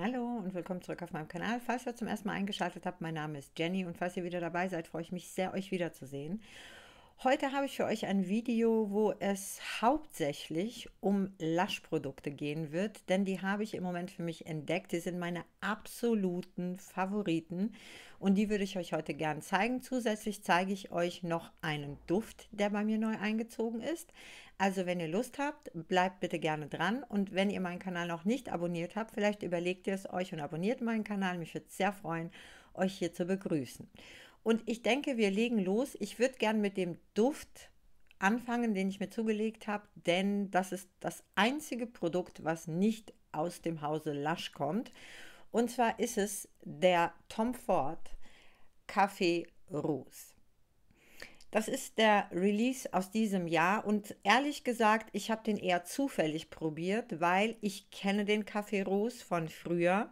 Hallo und willkommen zurück auf meinem Kanal. Falls ihr zum ersten Mal eingeschaltet habt, mein Name ist Jenny und falls ihr wieder dabei seid, freue ich mich sehr, euch wiederzusehen. Heute habe ich für euch ein Video, wo es hauptsächlich um Lash-Produkte gehen wird, denn die habe ich im Moment für mich entdeckt. Die sind meine absoluten Favoriten und die würde ich euch heute gern zeigen. Zusätzlich zeige ich euch noch einen Duft, der bei mir neu eingezogen ist. Also wenn ihr Lust habt, bleibt bitte gerne dran und wenn ihr meinen Kanal noch nicht abonniert habt, vielleicht überlegt ihr es euch und abonniert meinen Kanal. Mich würde es sehr freuen, euch hier zu begrüßen. Und ich denke, wir legen los. Ich würde gern mit dem Duft anfangen, den ich mir zugelegt habe, denn das ist das einzige Produkt, was nicht aus dem Hause Lush kommt. Und zwar ist es der Tom Ford Café Rose. Das ist der Release aus diesem Jahr und ehrlich gesagt, ich habe den eher zufällig probiert, weil ich kenne den Café Rose von früher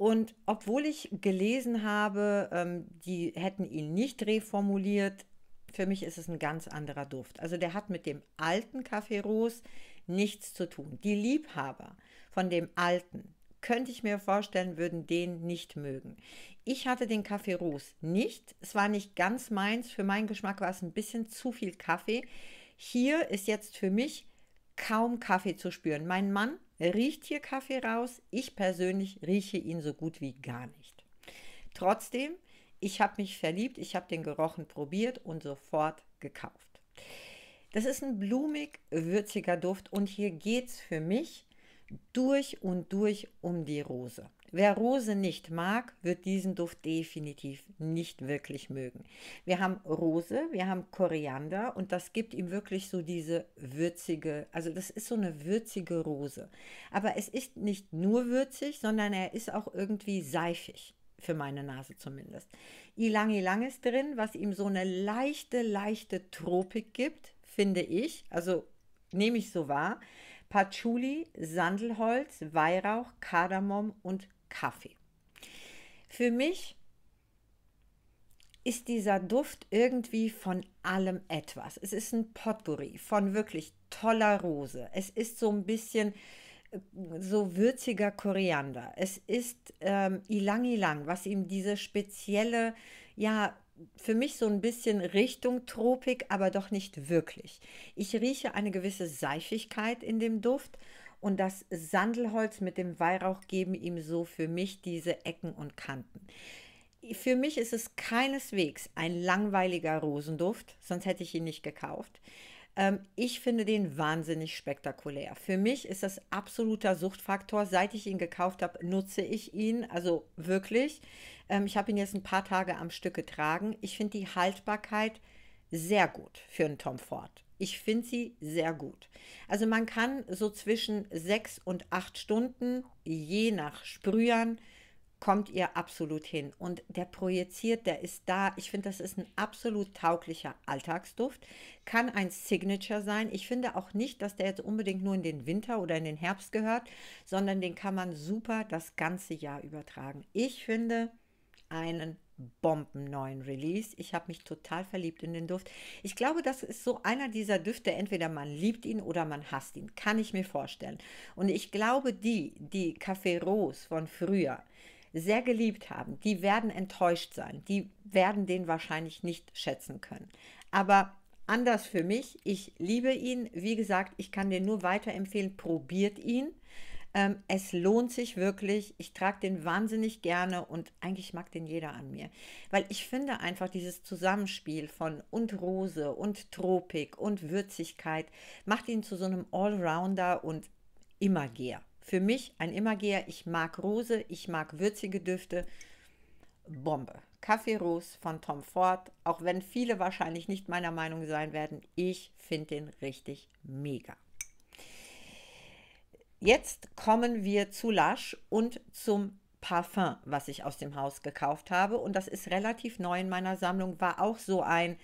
und obwohl ich gelesen habe, ähm, die hätten ihn nicht reformuliert, für mich ist es ein ganz anderer Duft. Also der hat mit dem alten Kaffee Ros nichts zu tun. Die Liebhaber von dem alten, könnte ich mir vorstellen, würden den nicht mögen. Ich hatte den Kaffee Ros nicht. Es war nicht ganz meins. Für meinen Geschmack war es ein bisschen zu viel Kaffee. Hier ist jetzt für mich kaum Kaffee zu spüren. Mein Mann riecht hier Kaffee raus? Ich persönlich rieche ihn so gut wie gar nicht. Trotzdem, ich habe mich verliebt, ich habe den gerochen, probiert und sofort gekauft. Das ist ein blumig, würziger Duft und hier geht es für mich durch und durch um die Rose. Wer Rose nicht mag, wird diesen Duft definitiv nicht wirklich mögen. Wir haben Rose, wir haben Koriander und das gibt ihm wirklich so diese würzige, also das ist so eine würzige Rose. Aber es ist nicht nur würzig, sondern er ist auch irgendwie seifig für meine Nase zumindest. Ilang Ilang ist drin, was ihm so eine leichte, leichte Tropik gibt, finde ich. Also nehme ich so wahr. Patchouli, Sandelholz, Weihrauch, Kardamom und Kaffee. Für mich ist dieser Duft irgendwie von allem etwas. Es ist ein Potpourri von wirklich toller Rose. Es ist so ein bisschen äh, so würziger Koriander. Es ist ähm, Ilang Ilang, was ihm diese spezielle, ja, für mich so ein bisschen Richtung Tropik, aber doch nicht wirklich. Ich rieche eine gewisse Seifigkeit in dem Duft und das Sandelholz mit dem Weihrauch geben ihm so für mich diese Ecken und Kanten. Für mich ist es keineswegs ein langweiliger Rosenduft, sonst hätte ich ihn nicht gekauft. Ähm, ich finde den wahnsinnig spektakulär. Für mich ist das absoluter Suchtfaktor. Seit ich ihn gekauft habe, nutze ich ihn. Also wirklich. Ähm, ich habe ihn jetzt ein paar Tage am Stück getragen. Ich finde die Haltbarkeit sehr gut für einen Tom Ford. Ich finde sie sehr gut. Also man kann so zwischen sechs und acht Stunden, je nach Sprühern, kommt ihr absolut hin. Und der projiziert, der ist da. Ich finde, das ist ein absolut tauglicher Alltagsduft. Kann ein Signature sein. Ich finde auch nicht, dass der jetzt unbedingt nur in den Winter oder in den Herbst gehört, sondern den kann man super das ganze Jahr übertragen. Ich finde einen bombenneuen Release. Ich habe mich total verliebt in den Duft. Ich glaube, das ist so einer dieser Düfte, entweder man liebt ihn oder man hasst ihn, kann ich mir vorstellen. Und ich glaube, die, die Café Rose von früher sehr geliebt haben, die werden enttäuscht sein, die werden den wahrscheinlich nicht schätzen können. Aber anders für mich, ich liebe ihn. Wie gesagt, ich kann den nur weiterempfehlen, probiert ihn. Ähm, es lohnt sich wirklich. Ich trage den wahnsinnig gerne und eigentlich mag den jeder an mir. Weil ich finde einfach dieses Zusammenspiel von und Rose und Tropik und Würzigkeit macht ihn zu so einem Allrounder und Immergeher. Für mich ein Immergeher. Ich mag Rose, ich mag würzige Düfte. Bombe. Kaffee Rose von Tom Ford, auch wenn viele wahrscheinlich nicht meiner Meinung sein werden, ich finde den richtig mega. Jetzt kommen wir zu Lasch und zum Parfum, was ich aus dem Haus gekauft habe. Und das ist relativ neu in meiner Sammlung, war auch so ein.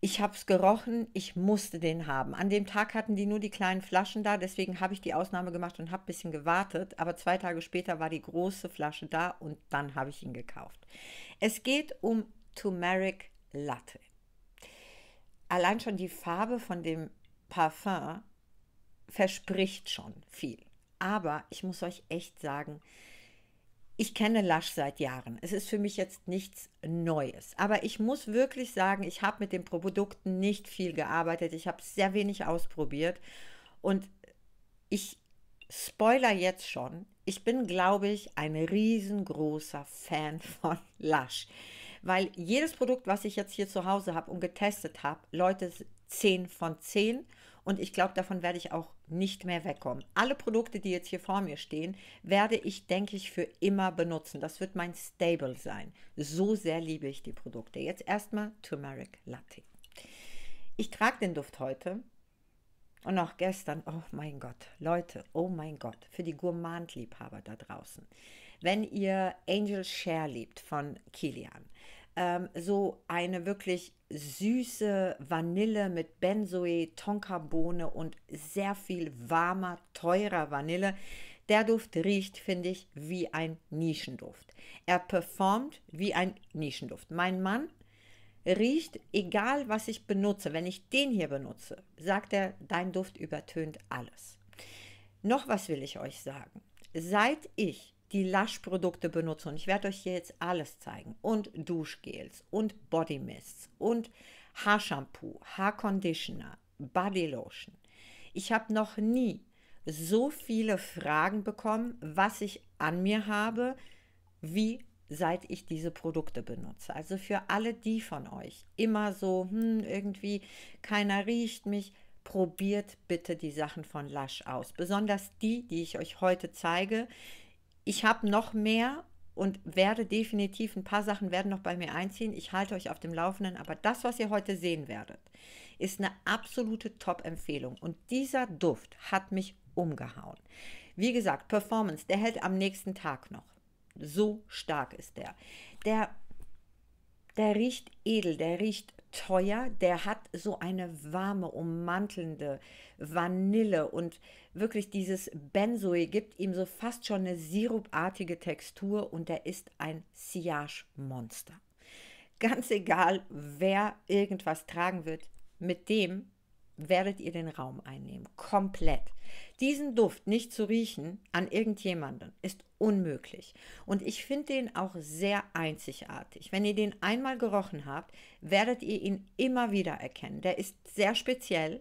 Ich habe es gerochen, ich musste den haben. An dem Tag hatten die nur die kleinen Flaschen da, deswegen habe ich die Ausnahme gemacht und habe ein bisschen gewartet. Aber zwei Tage später war die große Flasche da und dann habe ich ihn gekauft. Es geht um Turmeric Latte. Allein schon die Farbe von dem Parfum verspricht schon viel. Aber ich muss euch echt sagen, ich kenne Lasch seit Jahren. Es ist für mich jetzt nichts Neues. Aber ich muss wirklich sagen, ich habe mit den Produkten nicht viel gearbeitet. Ich habe sehr wenig ausprobiert. Und ich spoiler jetzt schon. Ich bin, glaube ich, ein riesengroßer Fan von Lasch. Weil jedes Produkt, was ich jetzt hier zu Hause habe und getestet habe, Leute, 10 von 10. Und ich glaube, davon werde ich auch nicht mehr wegkommen. Alle Produkte, die jetzt hier vor mir stehen, werde ich, denke ich, für immer benutzen. Das wird mein Stable sein. So sehr liebe ich die Produkte. Jetzt erstmal Turmeric Latte. Ich trage den Duft heute und auch gestern. Oh mein Gott, Leute, oh mein Gott, für die Gourmand-Liebhaber da draußen. Wenn ihr Angel Share liebt von Kilian, ähm, so eine wirklich süße Vanille mit Benzoe, Tonkabohne und sehr viel warmer, teurer Vanille. Der Duft riecht, finde ich, wie ein Nischenduft. Er performt wie ein Nischenduft. Mein Mann riecht, egal was ich benutze, wenn ich den hier benutze, sagt er, dein Duft übertönt alles. Noch was will ich euch sagen. Seit ich die lush produkte benutze und ich werde euch hier jetzt alles zeigen und Duschgels und Body Bodymists und Haarshampoo, Haarconditioner, Lotion. Ich habe noch nie so viele Fragen bekommen, was ich an mir habe, wie seit ich diese Produkte benutze. Also für alle die von euch immer so, hm, irgendwie keiner riecht mich, probiert bitte die Sachen von Lush aus. Besonders die, die ich euch heute zeige, ich habe noch mehr und werde definitiv ein paar Sachen werden noch bei mir einziehen. Ich halte euch auf dem Laufenden, aber das, was ihr heute sehen werdet, ist eine absolute Top-Empfehlung. Und dieser Duft hat mich umgehauen. Wie gesagt, Performance, der hält am nächsten Tag noch. So stark ist der. Der, der riecht edel, der riecht teuer. Der hat so eine warme, ummantelnde Vanille und wirklich dieses Benzoe gibt ihm so fast schon eine sirupartige Textur und er ist ein Sillage-Monster. Ganz egal, wer irgendwas tragen wird, mit dem werdet ihr den Raum einnehmen. Komplett. Diesen Duft nicht zu riechen an irgendjemanden ist unmöglich. Und ich finde den auch sehr einzigartig. Wenn ihr den einmal gerochen habt, werdet ihr ihn immer wieder erkennen. Der ist sehr speziell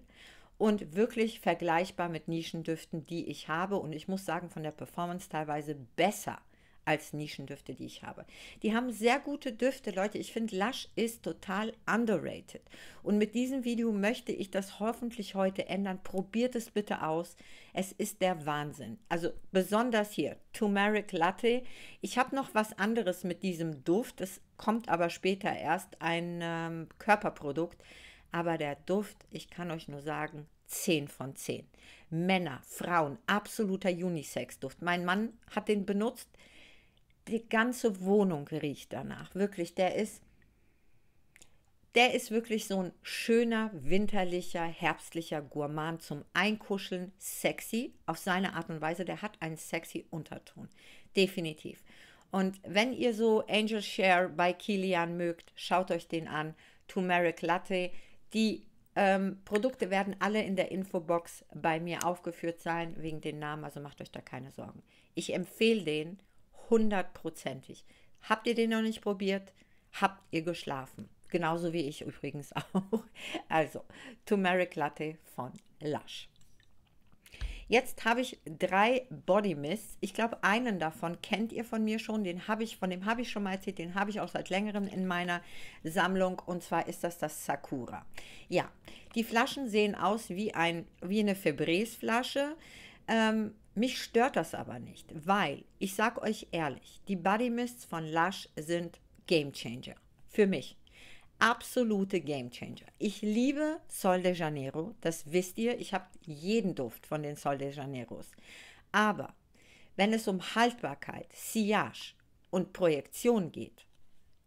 und wirklich vergleichbar mit Nischendüften, die ich habe. Und ich muss sagen, von der Performance teilweise besser als Nischendüfte, die ich habe. Die haben sehr gute Düfte, Leute. Ich finde, Lush ist total underrated. Und mit diesem Video möchte ich das hoffentlich heute ändern. Probiert es bitte aus. Es ist der Wahnsinn. Also besonders hier, Turmeric Latte. Ich habe noch was anderes mit diesem Duft. Es kommt aber später erst ein ähm, Körperprodukt. Aber der Duft, ich kann euch nur sagen, 10 von 10. Männer, Frauen, absoluter Unisex-Duft. Mein Mann hat den benutzt die ganze Wohnung riecht danach. Wirklich, der ist, der ist wirklich so ein schöner, winterlicher, herbstlicher Gourmand zum Einkuscheln, sexy auf seine Art und Weise. Der hat einen sexy Unterton, definitiv. Und wenn ihr so Angel Share bei Kilian mögt, schaut euch den an. Turmeric Latte. Die ähm, Produkte werden alle in der Infobox bei mir aufgeführt sein, wegen den Namen, also macht euch da keine Sorgen. Ich empfehle den hundertprozentig. Habt ihr den noch nicht probiert? Habt ihr geschlafen? Genauso wie ich übrigens auch. Also, Turmeric Latte von Lush. Jetzt habe ich drei Body Mists. Ich glaube, einen davon kennt ihr von mir schon. Den habe ich, von dem habe ich schon mal erzählt. Den habe ich auch seit längerem in meiner Sammlung. Und zwar ist das das Sakura. Ja, die Flaschen sehen aus wie ein wie eine Febrés Flasche. Ähm, mich stört das aber nicht, weil ich sag euch ehrlich, die Body Mists von Lush sind Game Changer. Für mich. Absolute Game Changer. Ich liebe Sol de Janeiro, das wisst ihr. Ich habe jeden Duft von den Sol de Janeiros. Aber wenn es um Haltbarkeit, Sillage und Projektion geht,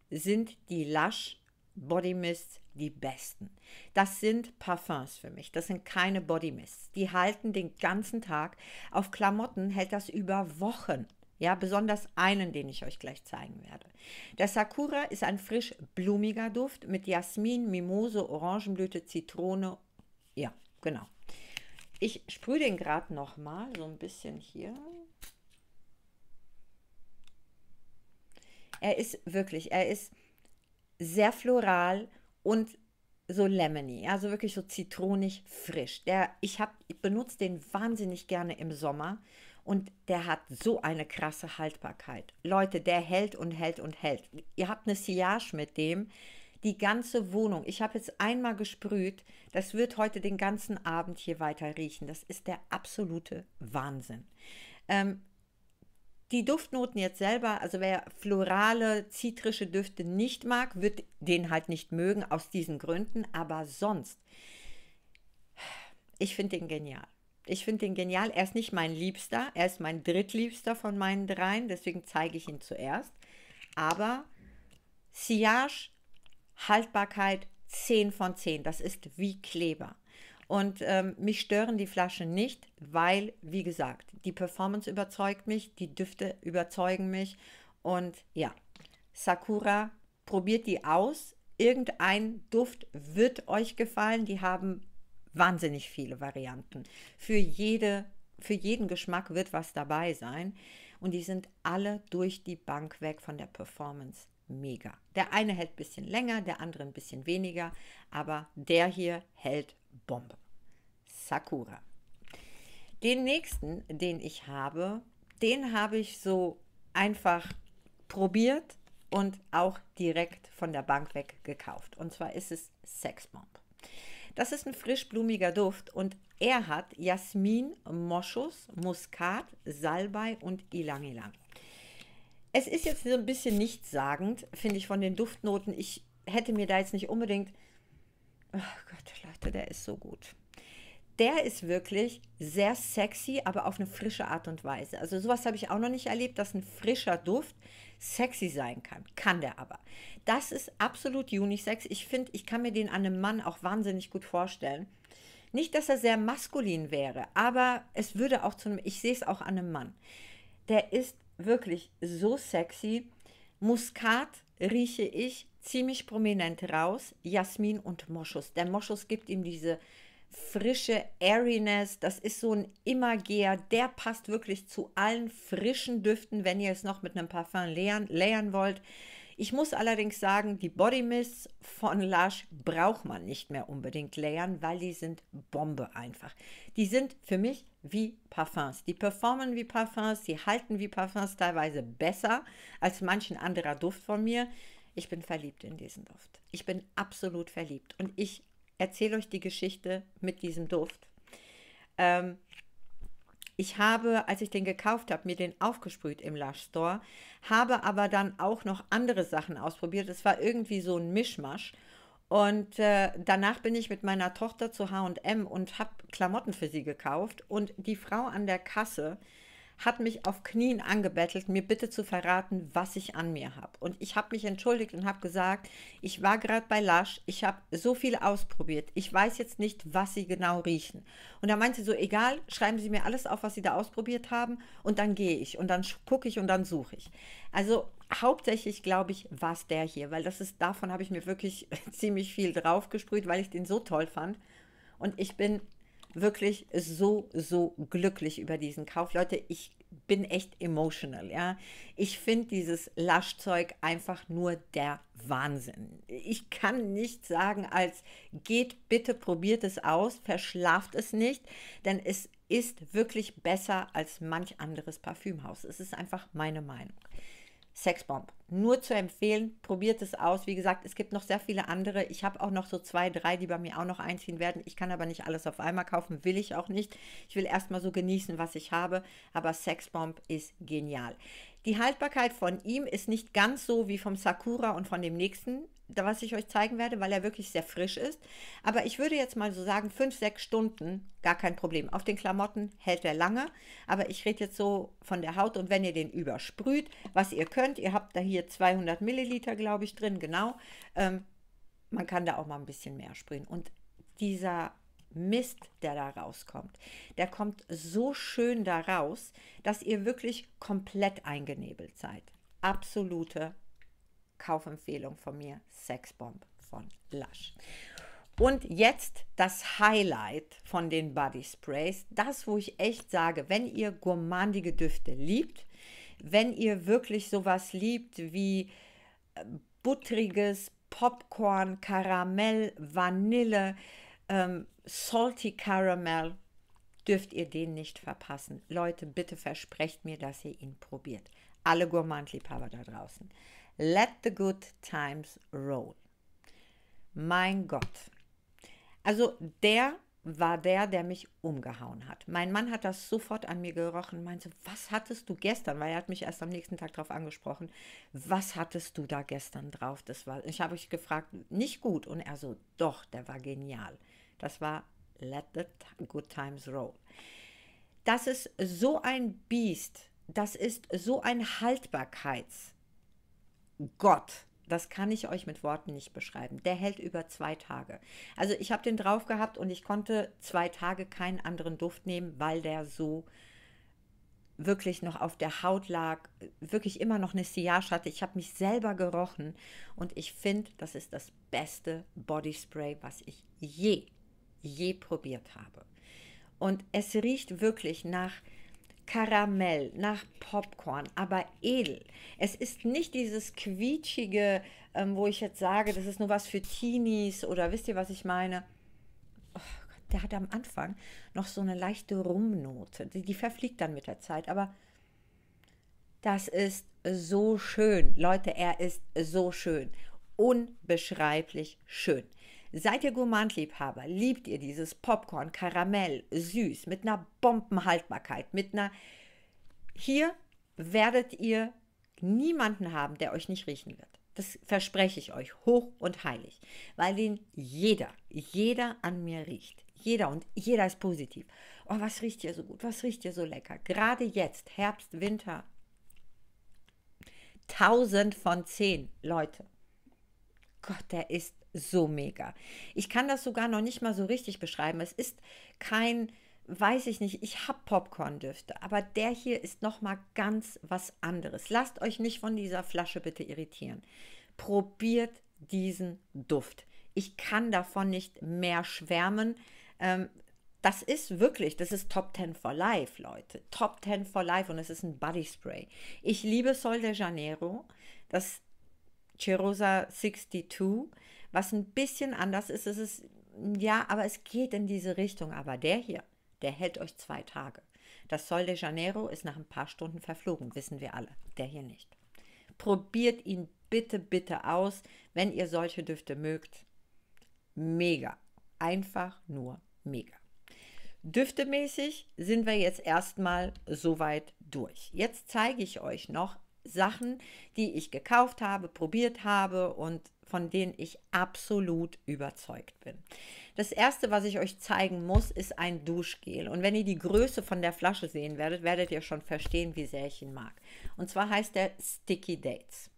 sind die Lush Body Mists die besten. Das sind Parfums für mich. Das sind keine Body Mists. Die halten den ganzen Tag. Auf Klamotten hält das über Wochen. Ja, besonders einen, den ich euch gleich zeigen werde. Der Sakura ist ein frisch blumiger Duft mit Jasmin, Mimose, Orangenblüte, Zitrone. Ja, genau. Ich sprühe den gerade nochmal so ein bisschen hier. Er ist wirklich, er ist sehr floral und so lemony, also wirklich so zitronig frisch. Der, ich, habe benutzt den wahnsinnig gerne im Sommer und der hat so eine krasse Haltbarkeit. Leute, der hält und hält und hält. Ihr habt eine Sillage mit dem, die ganze Wohnung. Ich habe jetzt einmal gesprüht, das wird heute den ganzen Abend hier weiter riechen. Das ist der absolute Wahnsinn. Ähm, die Duftnoten jetzt selber, also wer florale, zitrische Düfte nicht mag, wird den halt nicht mögen aus diesen Gründen, aber sonst, ich finde den genial. Ich finde den genial. Er ist nicht mein Liebster, er ist mein drittliebster von meinen dreien, deswegen zeige ich ihn zuerst. Aber Sillage, Haltbarkeit 10 von 10, das ist wie Kleber. Und ähm, mich stören die Flaschen nicht, weil, wie gesagt, die Performance überzeugt mich, die Düfte überzeugen mich. Und ja, Sakura, probiert die aus. Irgendein Duft wird euch gefallen. Die haben wahnsinnig viele Varianten. Für, jede, für jeden Geschmack wird was dabei sein. Und die sind alle durch die Bank weg von der Performance mega. Der eine hält ein bisschen länger, der andere ein bisschen weniger, aber der hier hält Bombe. Sakura. Den nächsten, den ich habe, den habe ich so einfach probiert und auch direkt von der Bank weg gekauft. Und zwar ist es Sexbomb. Das ist ein frisch blumiger Duft und er hat Jasmin, Moschus, Muskat, Salbei und Ilang Ilang. Es ist jetzt so ein bisschen nichtssagend, finde ich, von den Duftnoten. Ich hätte mir da jetzt nicht unbedingt. Oh Gott, Leute, der ist so gut der ist wirklich sehr sexy, aber auf eine frische Art und Weise. Also sowas habe ich auch noch nicht erlebt, dass ein frischer Duft sexy sein kann. Kann der aber. Das ist absolut unisex. Ich finde, ich kann mir den an einem Mann auch wahnsinnig gut vorstellen. Nicht, dass er sehr maskulin wäre, aber es würde auch zu einem, ich sehe es auch an einem Mann. Der ist wirklich so sexy. Muskat rieche ich ziemlich prominent raus, Jasmin und Moschus. Der Moschus gibt ihm diese frische Airiness. Das ist so ein Immergeher, der passt wirklich zu allen frischen Düften, wenn ihr es noch mit einem Parfum leeren, leeren wollt. Ich muss allerdings sagen, die Body Mists von Lush braucht man nicht mehr unbedingt leeren, weil die sind Bombe einfach. Die sind für mich wie Parfums. Die performen wie Parfums, die halten wie Parfums teilweise besser als manchen anderer Duft von mir. Ich bin verliebt in diesen Duft. Ich bin absolut verliebt und ich erzähle euch die Geschichte mit diesem Duft. Ähm, ich habe, als ich den gekauft habe, mir den aufgesprüht im Lush Store, habe aber dann auch noch andere Sachen ausprobiert. Es war irgendwie so ein Mischmasch. Und äh, danach bin ich mit meiner Tochter zu HM und habe Klamotten für sie gekauft. Und die Frau an der Kasse, äh, hat mich auf Knien angebettelt, mir bitte zu verraten, was ich an mir habe. Und ich habe mich entschuldigt und habe gesagt, ich war gerade bei Lasch, ich habe so viel ausprobiert, ich weiß jetzt nicht, was sie genau riechen. Und da meinte sie so, egal, schreiben Sie mir alles auf, was Sie da ausprobiert haben und dann gehe ich und dann gucke ich und dann suche ich. Also hauptsächlich, glaube ich, war es der hier, weil das ist, davon habe ich mir wirklich ziemlich viel draufgesprüht, weil ich den so toll fand. Und ich bin wirklich so, so glücklich über diesen Kauf. Leute, ich bin echt emotional, ja. Ich finde dieses Laschzeug einfach nur der Wahnsinn. Ich kann nicht sagen als geht bitte, probiert es aus, verschlaft es nicht, denn es ist wirklich besser als manch anderes Parfümhaus. Es ist einfach meine Meinung. Sexbomb. Nur zu empfehlen, probiert es aus. Wie gesagt, es gibt noch sehr viele andere. Ich habe auch noch so zwei, drei, die bei mir auch noch einziehen werden. Ich kann aber nicht alles auf einmal kaufen, will ich auch nicht. Ich will erstmal so genießen, was ich habe. Aber Sexbomb ist genial. Die Haltbarkeit von ihm ist nicht ganz so wie vom Sakura und von dem nächsten was ich euch zeigen werde, weil er wirklich sehr frisch ist. Aber ich würde jetzt mal so sagen, fünf, sechs Stunden, gar kein Problem. Auf den Klamotten hält er lange, aber ich rede jetzt so von der Haut und wenn ihr den übersprüht, was ihr könnt, ihr habt da hier 200 Milliliter, glaube ich, drin, genau. Ähm, man kann da auch mal ein bisschen mehr sprühen. Und dieser Mist, der da rauskommt, der kommt so schön da raus, dass ihr wirklich komplett eingenebelt seid. Absolute Kaufempfehlung von mir, Sexbomb von Lush. Und jetzt das Highlight von den Body Sprays, das, wo ich echt sage, wenn ihr gourmandige Düfte liebt, wenn ihr wirklich sowas liebt wie äh, buttriges Popcorn, Karamell, Vanille, ähm, Salty Caramel, dürft ihr den nicht verpassen. Leute, bitte versprecht mir, dass ihr ihn probiert. Alle Gourmandliebhaber da draußen. Let the good times roll. Mein Gott. Also der war der, der mich umgehauen hat. Mein Mann hat das sofort an mir gerochen, meinte, was hattest du gestern? Weil er hat mich erst am nächsten Tag darauf angesprochen, was hattest du da gestern drauf? Das war, ich habe mich gefragt, nicht gut. Und er so, doch, der war genial. Das war Let the Good Times Roll. Das ist so ein Biest, das ist so ein Haltbarkeits- Oh Gott. Das kann ich euch mit Worten nicht beschreiben. Der hält über zwei Tage. Also ich habe den drauf gehabt und ich konnte zwei Tage keinen anderen Duft nehmen, weil der so wirklich noch auf der Haut lag, wirklich immer noch eine Siage hatte. Ich habe mich selber gerochen und ich finde, das ist das beste Body Spray, was ich je, je probiert habe. Und es riecht wirklich nach Karamell, nach Popcorn, aber edel. Es ist nicht dieses quietschige, ähm, wo ich jetzt sage, das ist nur was für Teenies oder wisst ihr, was ich meine? Oh Gott, der hat am Anfang noch so eine leichte Rumnote. Die, die verfliegt dann mit der Zeit, aber das ist so schön. Leute, er ist so schön. Unbeschreiblich schön. Seid ihr Gourmandliebhaber? Liebt ihr dieses Popcorn, Karamell, süß, mit einer Bombenhaltbarkeit, mit einer... Hier werdet ihr niemanden haben, der euch nicht riechen wird. Das verspreche ich euch hoch und heilig, weil den jeder, jeder an mir riecht. Jeder und jeder ist positiv. Oh, was riecht hier so gut? Was riecht hier so lecker? Gerade jetzt, Herbst, Winter. 1000 von 10, Leute. Gott, der ist so mega. Ich kann das sogar noch nicht mal so richtig beschreiben. Es ist kein, weiß ich nicht, ich habe Popcorn-Düfte, aber der hier ist noch mal ganz was anderes. Lasst euch nicht von dieser Flasche bitte irritieren. Probiert diesen Duft. Ich kann davon nicht mehr schwärmen. Ähm, das ist wirklich, das ist Top 10 for Life, Leute. Top 10 for Life und es ist ein Body Spray. Ich liebe Sol de Janeiro, das Cherosa 62. Was ein bisschen anders ist, ist es, ja, aber es geht in diese Richtung. Aber der hier, der hält euch zwei Tage. Das Sol de Janeiro ist nach ein paar Stunden verflogen, wissen wir alle. Der hier nicht. Probiert ihn bitte, bitte aus, wenn ihr solche Düfte mögt. Mega. Einfach nur mega. Düftemäßig sind wir jetzt erstmal soweit durch. Jetzt zeige ich euch noch Sachen, die ich gekauft habe, probiert habe und von denen ich absolut überzeugt bin. Das erste, was ich euch zeigen muss, ist ein Duschgel. Und wenn ihr die Größe von der Flasche sehen werdet, werdet ihr schon verstehen, wie sehr ich ihn mag. Und zwar heißt er Sticky Dates.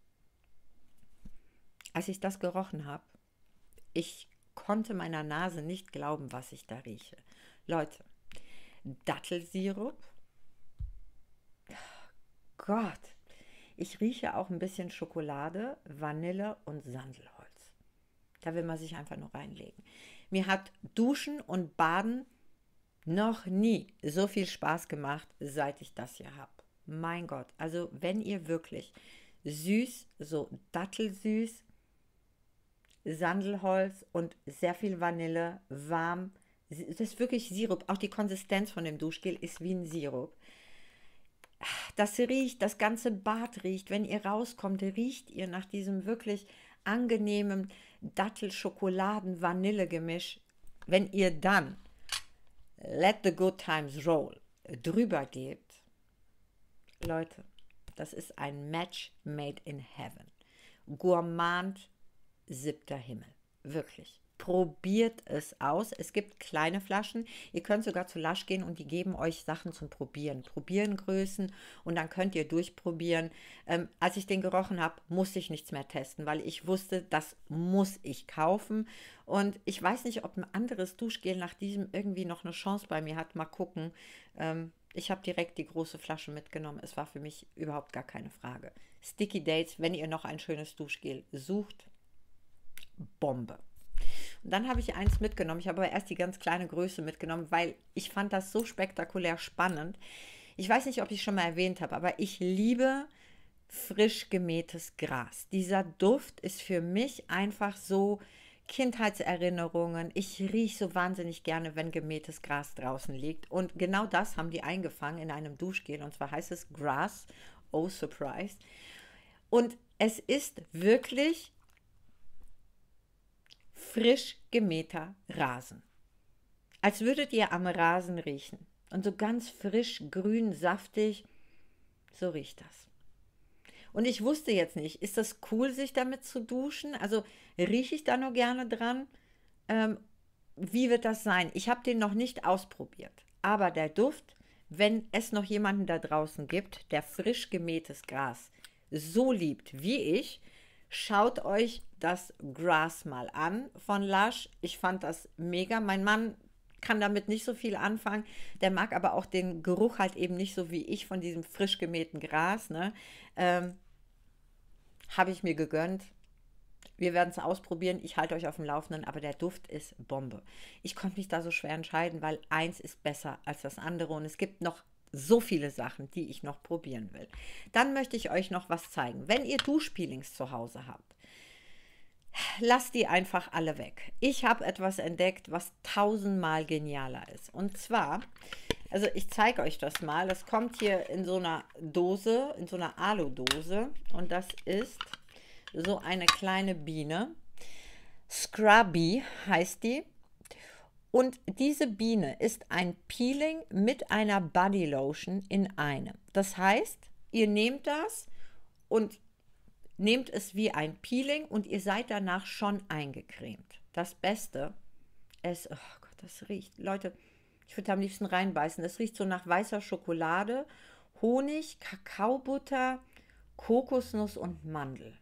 Als ich das gerochen habe, ich konnte meiner Nase nicht glauben, was ich da rieche. Leute, Dattelsirup? Oh Gott, ich rieche auch ein bisschen Schokolade, Vanille und Sandelholz. Da will man sich einfach nur reinlegen. Mir hat Duschen und Baden noch nie so viel Spaß gemacht, seit ich das hier habe. Mein Gott, also wenn ihr wirklich süß, so dattelsüß, Sandelholz und sehr viel Vanille, warm, das ist wirklich Sirup. Auch die Konsistenz von dem Duschgel ist wie ein Sirup das riecht, das ganze Bad riecht. Wenn ihr rauskommt, riecht ihr nach diesem wirklich angenehmen Dattel-Schokoladen-Vanille-Gemisch. Wenn ihr dann Let the Good Times Roll drüber geht, Leute, das ist ein Match made in heaven. Gourmand siebter Himmel. Wirklich probiert es aus. Es gibt kleine Flaschen. Ihr könnt sogar zu Lasch gehen und die geben euch Sachen zum Probieren. Probieren Größen und dann könnt ihr durchprobieren. Ähm, als ich den gerochen habe, musste ich nichts mehr testen, weil ich wusste, das muss ich kaufen. Und ich weiß nicht, ob ein anderes Duschgel nach diesem irgendwie noch eine Chance bei mir hat. Mal gucken. Ähm, ich habe direkt die große Flasche mitgenommen. Es war für mich überhaupt gar keine Frage. Sticky Dates, wenn ihr noch ein schönes Duschgel sucht, Bombe. Und dann habe ich eins mitgenommen. Ich habe aber erst die ganz kleine Größe mitgenommen, weil ich fand das so spektakulär spannend. Ich weiß nicht, ob ich schon mal erwähnt habe, aber ich liebe frisch gemähtes Gras. Dieser Duft ist für mich einfach so Kindheitserinnerungen. Ich rieche so wahnsinnig gerne, wenn gemähtes Gras draußen liegt. Und genau das haben die eingefangen in einem Duschgel. Und zwar heißt es Gras. Oh, surprise. Und es ist wirklich frisch gemähter Rasen. Als würdet ihr am Rasen riechen. Und so ganz frisch, grün, saftig, so riecht das. Und ich wusste jetzt nicht, ist das cool, sich damit zu duschen? Also rieche ich da nur gerne dran? Ähm, wie wird das sein? Ich habe den noch nicht ausprobiert. Aber der Duft, wenn es noch jemanden da draußen gibt, der frisch gemähtes Gras so liebt wie ich, Schaut euch das Grass mal an von Lush. Ich fand das mega. Mein Mann kann damit nicht so viel anfangen. Der mag aber auch den Geruch halt eben nicht so wie ich von diesem frisch gemähten Gras. Ne? Ähm, Habe ich mir gegönnt. Wir werden es ausprobieren. Ich halte euch auf dem Laufenden, aber der Duft ist Bombe. Ich konnte mich da so schwer entscheiden, weil eins ist besser als das andere. Und es gibt noch so viele Sachen, die ich noch probieren will. Dann möchte ich euch noch was zeigen. Wenn ihr Duschpeelings zu Hause habt, lasst die einfach alle weg. Ich habe etwas entdeckt, was tausendmal genialer ist. Und zwar, also ich zeige euch das mal. Das kommt hier in so einer Dose, in so einer Alu-Dose. Und das ist so eine kleine Biene. Scrubby heißt die. Und diese Biene ist ein Peeling mit einer Body Lotion in einem. Das heißt, ihr nehmt das und nehmt es wie ein Peeling und ihr seid danach schon eingecremt. Das Beste es, oh Gott, das riecht, Leute, ich würde am liebsten reinbeißen. Es riecht so nach weißer Schokolade, Honig, Kakaobutter, Kokosnuss und Mandel.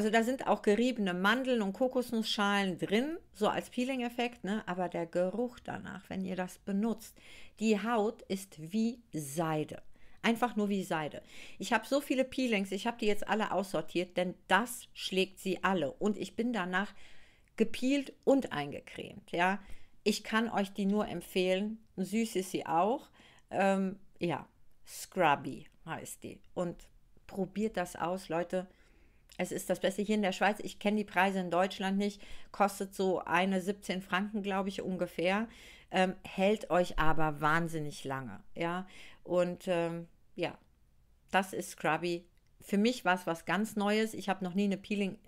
Also da sind auch geriebene Mandeln und Kokosnussschalen drin, so als Peeling-Effekt, ne? aber der Geruch danach, wenn ihr das benutzt, die Haut ist wie Seide. Einfach nur wie Seide. Ich habe so viele Peelings, ich habe die jetzt alle aussortiert, denn das schlägt sie alle. Und ich bin danach gepielt und eingecremt. Ja, ich kann euch die nur empfehlen. Süß ist sie auch. Ähm, ja, Scrubby heißt die. Und probiert das aus, Leute es ist das Beste hier in der Schweiz. Ich kenne die Preise in Deutschland nicht. Kostet so eine 17 Franken, glaube ich, ungefähr. Ähm, hält euch aber wahnsinnig lange. Ja, und ähm, ja, das ist Scrubby. Für mich war es was ganz Neues. Ich habe noch nie eine Peeling,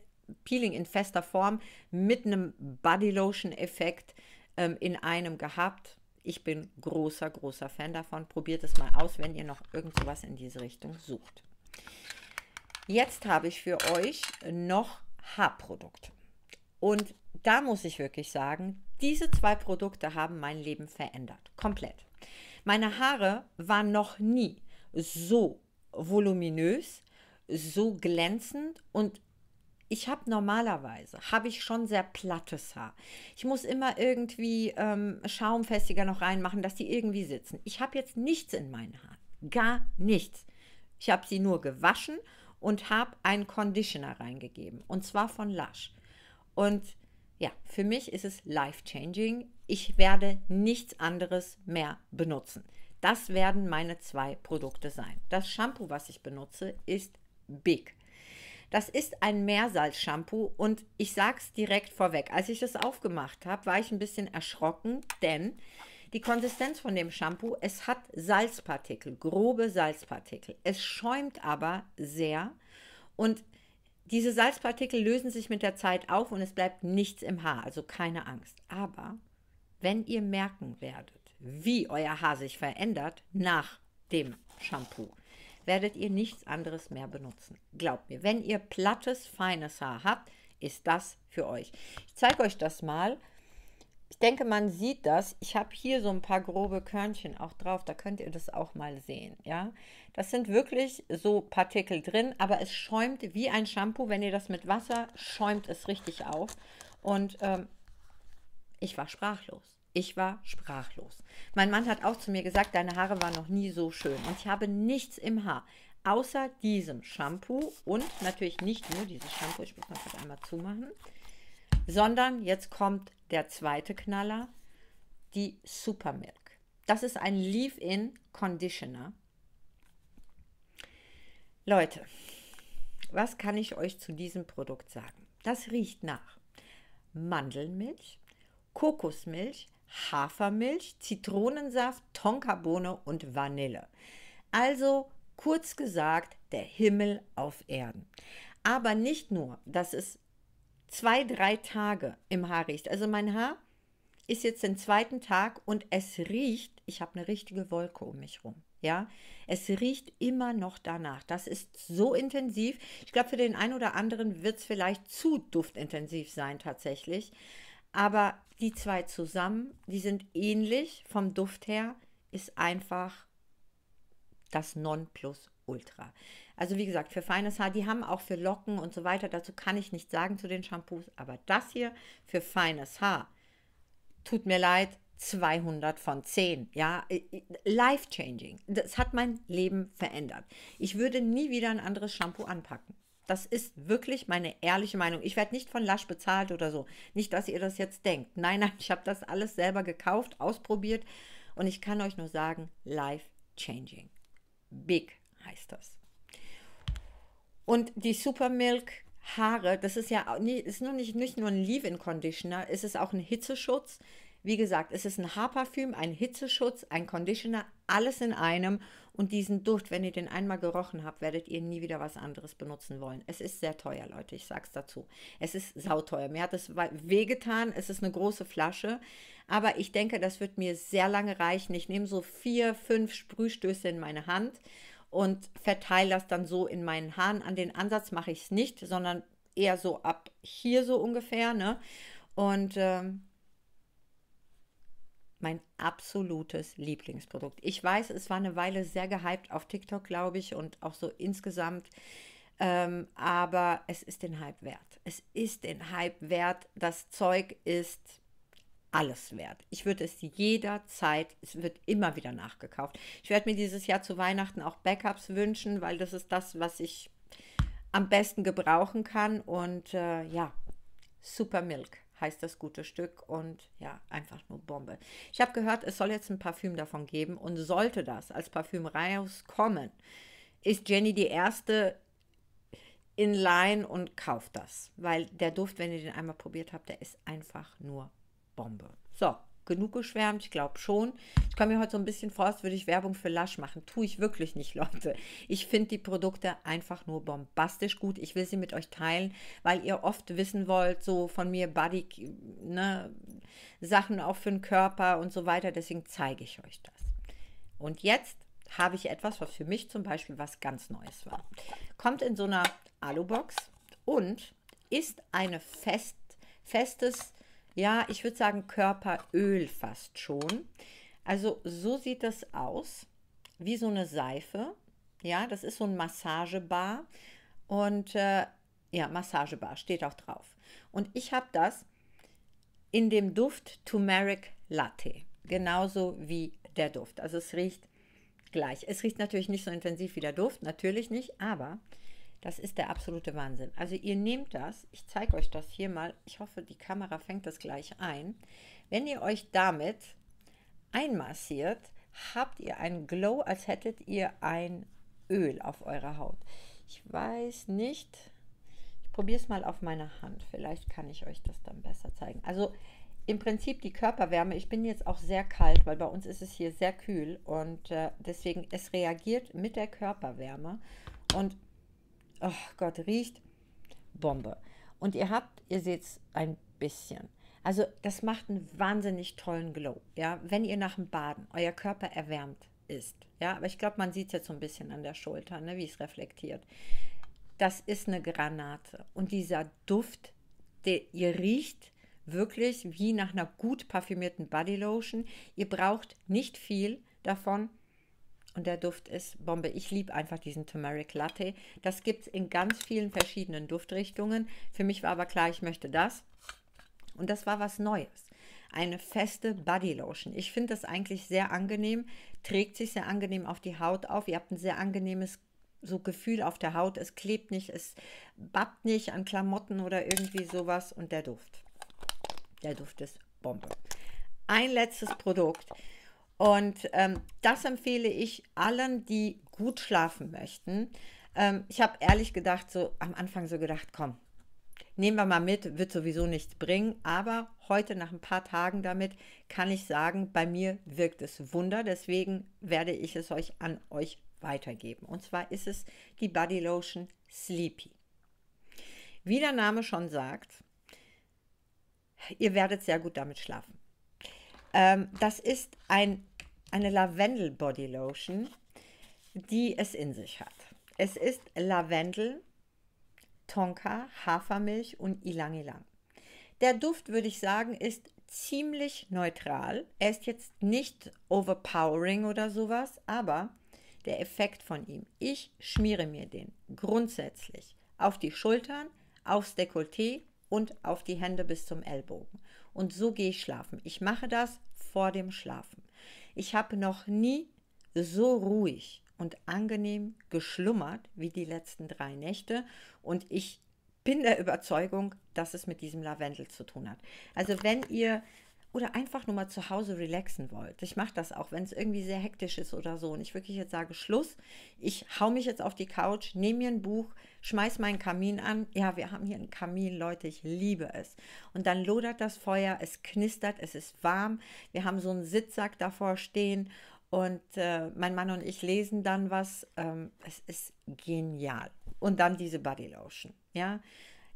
Peeling in fester Form mit einem Bodylotion-Effekt ähm, in einem gehabt. Ich bin großer, großer Fan davon. Probiert es mal aus, wenn ihr noch irgend sowas in diese Richtung sucht. Jetzt habe ich für euch noch Haarprodukte. Und da muss ich wirklich sagen, diese zwei Produkte haben mein Leben verändert. Komplett. Meine Haare waren noch nie so voluminös, so glänzend und ich habe normalerweise, habe ich schon sehr plattes Haar. Ich muss immer irgendwie ähm, Schaumfestiger noch reinmachen, dass die irgendwie sitzen. Ich habe jetzt nichts in meinen Haaren. Gar nichts. Ich habe sie nur gewaschen und habe einen Conditioner reingegeben und zwar von Lush. Und ja, für mich ist es life-changing. Ich werde nichts anderes mehr benutzen. Das werden meine zwei Produkte sein. Das Shampoo, was ich benutze, ist Big. Das ist ein Meersalz-Shampoo und ich sage es direkt vorweg. Als ich das aufgemacht habe, war ich ein bisschen erschrocken, denn die Konsistenz von dem Shampoo, es hat Salzpartikel, grobe Salzpartikel. Es schäumt aber sehr und diese Salzpartikel lösen sich mit der Zeit auf und es bleibt nichts im Haar, also keine Angst. Aber wenn ihr merken werdet, wie euer Haar sich verändert nach dem Shampoo, werdet ihr nichts anderes mehr benutzen. Glaubt mir, wenn ihr plattes, feines Haar habt, ist das für euch. Ich zeige euch das mal ich denke, man sieht das. Ich habe hier so ein paar grobe Körnchen auch drauf. Da könnt ihr das auch mal sehen. Ja, das sind wirklich so Partikel drin, aber es schäumt wie ein Shampoo. Wenn ihr das mit Wasser schäumt, es richtig auf. Und ähm, ich war sprachlos. Ich war sprachlos. Mein Mann hat auch zu mir gesagt, deine Haare waren noch nie so schön. Und ich habe nichts im Haar, außer diesem Shampoo und natürlich nicht nur dieses Shampoo. Ich muss mal einmal zumachen, sondern jetzt kommt der zweite Knaller, die Supermilk. Das ist ein Leave-In Conditioner. Leute, was kann ich euch zu diesem Produkt sagen? Das riecht nach Mandelmilch, Kokosmilch, Hafermilch, Zitronensaft, Tonkabohne und Vanille. Also kurz gesagt, der Himmel auf Erden. Aber nicht nur, dass es zwei, drei Tage im Haar riecht. Also mein Haar ist jetzt den zweiten Tag und es riecht, ich habe eine richtige Wolke um mich rum. Ja, es riecht immer noch danach. Das ist so intensiv. Ich glaube, für den einen oder anderen wird es vielleicht zu duftintensiv sein tatsächlich. Aber die zwei zusammen, die sind ähnlich vom Duft her, ist einfach das Nonplusultra. Also wie gesagt, für feines Haar, die haben auch für Locken und so weiter, dazu kann ich nichts sagen zu den Shampoos, aber das hier für feines Haar, tut mir leid, 200 von 10. Ja, life changing. Das hat mein Leben verändert. Ich würde nie wieder ein anderes Shampoo anpacken. Das ist wirklich meine ehrliche Meinung. Ich werde nicht von Lasch bezahlt oder so. Nicht, dass ihr das jetzt denkt. Nein, nein, ich habe das alles selber gekauft, ausprobiert und ich kann euch nur sagen, life changing. Big heißt das. Und die Supermilk Haare, das ist ja nie, ist nur nicht, nicht nur ein Leave-In-Conditioner, es ist auch ein Hitzeschutz. Wie gesagt, es ist ein Haarparfüm, ein Hitzeschutz, ein Conditioner, alles in einem. Und diesen Duft, wenn ihr den einmal gerochen habt, werdet ihr nie wieder was anderes benutzen wollen. Es ist sehr teuer, Leute, ich sag's dazu. Es ist sauteuer. Mir hat es wehgetan, es ist eine große Flasche. Aber ich denke, das wird mir sehr lange reichen. Ich nehme so vier, fünf Sprühstöße in meine Hand und verteile das dann so in meinen Haaren. An den Ansatz mache ich es nicht, sondern eher so ab hier so ungefähr. Ne? Und ähm, mein absolutes Lieblingsprodukt. Ich weiß, es war eine Weile sehr gehypt auf TikTok, glaube ich, und auch so insgesamt. Ähm, aber es ist den Hype wert. Es ist den Hype wert. Das Zeug ist alles wert. Ich würde es jederzeit, es wird immer wieder nachgekauft. Ich werde mir dieses Jahr zu Weihnachten auch Backups wünschen, weil das ist das, was ich am besten gebrauchen kann. Und äh, ja, Super Milk heißt das gute Stück und ja, einfach nur Bombe. Ich habe gehört, es soll jetzt ein Parfüm davon geben und sollte das als Parfüm rauskommen, ist Jenny die erste in Line und kauft das, weil der Duft, wenn ihr den einmal probiert habt, der ist einfach nur Bombe. So, genug geschwärmt, ich glaube schon. Ich komme mir heute so ein bisschen vor, als würde ich Werbung für Lasch machen. Tue ich wirklich nicht, Leute. Ich finde die Produkte einfach nur bombastisch gut. Ich will sie mit euch teilen, weil ihr oft wissen wollt, so von mir Body, ne, Sachen auch für den Körper und so weiter. Deswegen zeige ich euch das. Und jetzt habe ich etwas, was für mich zum Beispiel was ganz Neues war. Kommt in so einer Alubox und ist eine fest, festes ja, ich würde sagen Körperöl fast schon. Also so sieht das aus, wie so eine Seife. Ja, das ist so ein Massagebar und äh, ja, Massagebar steht auch drauf. Und ich habe das in dem Duft Turmeric Latte, genauso wie der Duft. Also es riecht gleich. Es riecht natürlich nicht so intensiv wie der Duft, natürlich nicht, aber das ist der absolute Wahnsinn. Also ihr nehmt das, ich zeige euch das hier mal. Ich hoffe, die Kamera fängt das gleich ein. Wenn ihr euch damit einmassiert, habt ihr einen Glow, als hättet ihr ein Öl auf eurer Haut. Ich weiß nicht, ich probiere es mal auf meiner Hand. Vielleicht kann ich euch das dann besser zeigen. Also im Prinzip die Körperwärme. Ich bin jetzt auch sehr kalt, weil bei uns ist es hier sehr kühl und äh, deswegen es reagiert mit der Körperwärme. Und oh Gott, riecht Bombe. Und ihr habt, ihr seht es ein bisschen. Also das macht einen wahnsinnig tollen Glow, ja, wenn ihr nach dem Baden euer Körper erwärmt ist, ja, aber ich glaube, man sieht es jetzt so ein bisschen an der Schulter, ne, wie es reflektiert. Das ist eine Granate und dieser Duft, der ihr riecht wirklich wie nach einer gut parfümierten Bodylotion. Ihr braucht nicht viel davon, und der Duft ist Bombe. Ich liebe einfach diesen Turmeric Latte. Das gibt es in ganz vielen verschiedenen Duftrichtungen. Für mich war aber klar, ich möchte das. Und das war was Neues. Eine feste Body Lotion. Ich finde das eigentlich sehr angenehm. Trägt sich sehr angenehm auf die Haut auf. Ihr habt ein sehr angenehmes so Gefühl auf der Haut. Es klebt nicht, es bappt nicht an Klamotten oder irgendwie sowas. Und der Duft. Der Duft ist Bombe. Ein letztes Produkt. Und ähm, das empfehle ich allen, die gut schlafen möchten. Ähm, ich habe ehrlich gedacht, so am Anfang so gedacht, komm, nehmen wir mal mit, wird sowieso nichts bringen. Aber heute nach ein paar Tagen damit kann ich sagen, bei mir wirkt es Wunder. Deswegen werde ich es euch an euch weitergeben. Und zwar ist es die Body Lotion Sleepy. Wie der Name schon sagt, ihr werdet sehr gut damit schlafen. Ähm, das ist ein eine Lavendel Body Lotion, die es in sich hat. Es ist Lavendel, Tonka, Hafermilch und Ilang Ilang. Der Duft, würde ich sagen, ist ziemlich neutral. Er ist jetzt nicht overpowering oder sowas, aber der Effekt von ihm. Ich schmiere mir den grundsätzlich auf die Schultern, aufs Dekolleté und auf die Hände bis zum Ellbogen. Und so gehe ich schlafen. Ich mache das vor dem Schlafen. Ich habe noch nie so ruhig und angenehm geschlummert wie die letzten drei Nächte und ich bin der Überzeugung, dass es mit diesem Lavendel zu tun hat. Also wenn ihr oder einfach nur mal zu Hause relaxen wollt. Ich mache das auch, wenn es irgendwie sehr hektisch ist oder so und ich wirklich jetzt sage, Schluss, ich hau mich jetzt auf die Couch, nehme mir ein Buch, schmeiß meinen Kamin an. Ja, wir haben hier einen Kamin, Leute, ich liebe es. Und dann lodert das Feuer, es knistert, es ist warm. Wir haben so einen Sitzsack davor stehen und äh, mein Mann und ich lesen dann was. Ähm, es ist genial. Und dann diese Body Lotion, ja.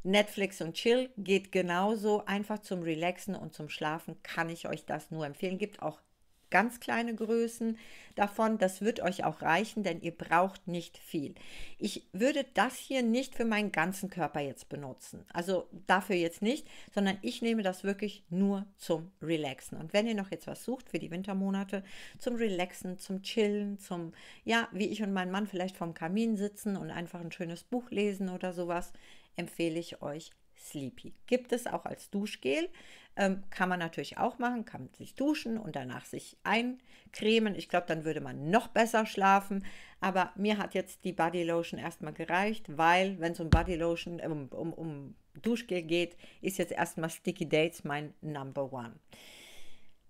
Netflix und Chill geht genauso einfach zum Relaxen und zum Schlafen kann ich euch das nur empfehlen. Gibt auch ganz kleine Größen davon. Das wird euch auch reichen, denn ihr braucht nicht viel. Ich würde das hier nicht für meinen ganzen Körper jetzt benutzen. Also dafür jetzt nicht, sondern ich nehme das wirklich nur zum Relaxen. Und wenn ihr noch jetzt was sucht für die Wintermonate, zum Relaxen, zum Chillen, zum, ja, wie ich und mein Mann vielleicht vom Kamin sitzen und einfach ein schönes Buch lesen oder sowas, empfehle ich euch Sleepy. Gibt es auch als Duschgel. Ähm, kann man natürlich auch machen, kann man sich duschen und danach sich eincremen. Ich glaube, dann würde man noch besser schlafen. Aber mir hat jetzt die Bodylotion erstmal gereicht, weil wenn es um Bodylotion, um, um, um Duschgel geht, ist jetzt erstmal Sticky Dates mein Number One.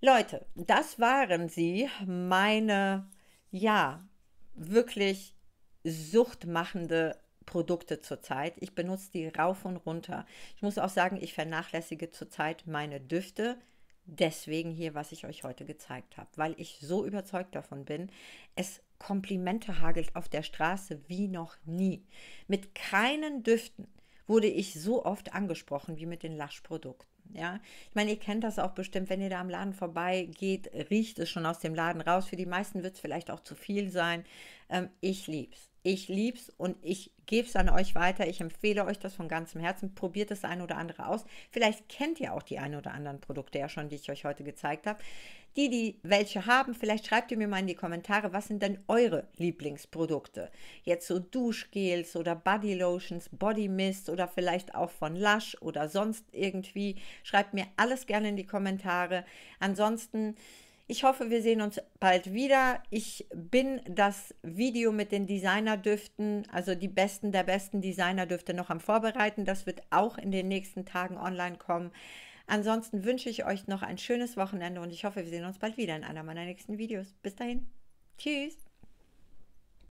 Leute, das waren sie, meine, ja, wirklich suchtmachende Produkte zurzeit. Ich benutze die rauf und runter. Ich muss auch sagen, ich vernachlässige zurzeit meine Düfte. Deswegen hier, was ich euch heute gezeigt habe, weil ich so überzeugt davon bin, es Komplimente hagelt auf der Straße wie noch nie. Mit keinen Düften wurde ich so oft angesprochen wie mit den Lasch-Produkten. Ja, ich meine, ihr kennt das auch bestimmt, wenn ihr da am Laden vorbeigeht, riecht es schon aus dem Laden raus. Für die meisten wird es vielleicht auch zu viel sein. Ähm, ich es. Ich liebe es und ich gebe es an euch weiter. Ich empfehle euch das von ganzem Herzen. Probiert das ein oder andere aus. Vielleicht kennt ihr auch die ein oder anderen Produkte ja schon, die ich euch heute gezeigt habe. Die, die welche haben, vielleicht schreibt ihr mir mal in die Kommentare, was sind denn eure Lieblingsprodukte? Jetzt so Duschgels oder Body Lotions, Body Mist oder vielleicht auch von Lush oder sonst irgendwie. Schreibt mir alles gerne in die Kommentare. Ansonsten ich hoffe, wir sehen uns bald wieder. Ich bin das Video mit den Designerdüften, also die besten der besten Designerdüfte noch am Vorbereiten. Das wird auch in den nächsten Tagen online kommen. Ansonsten wünsche ich euch noch ein schönes Wochenende und ich hoffe, wir sehen uns bald wieder in einer meiner nächsten Videos. Bis dahin. Tschüss.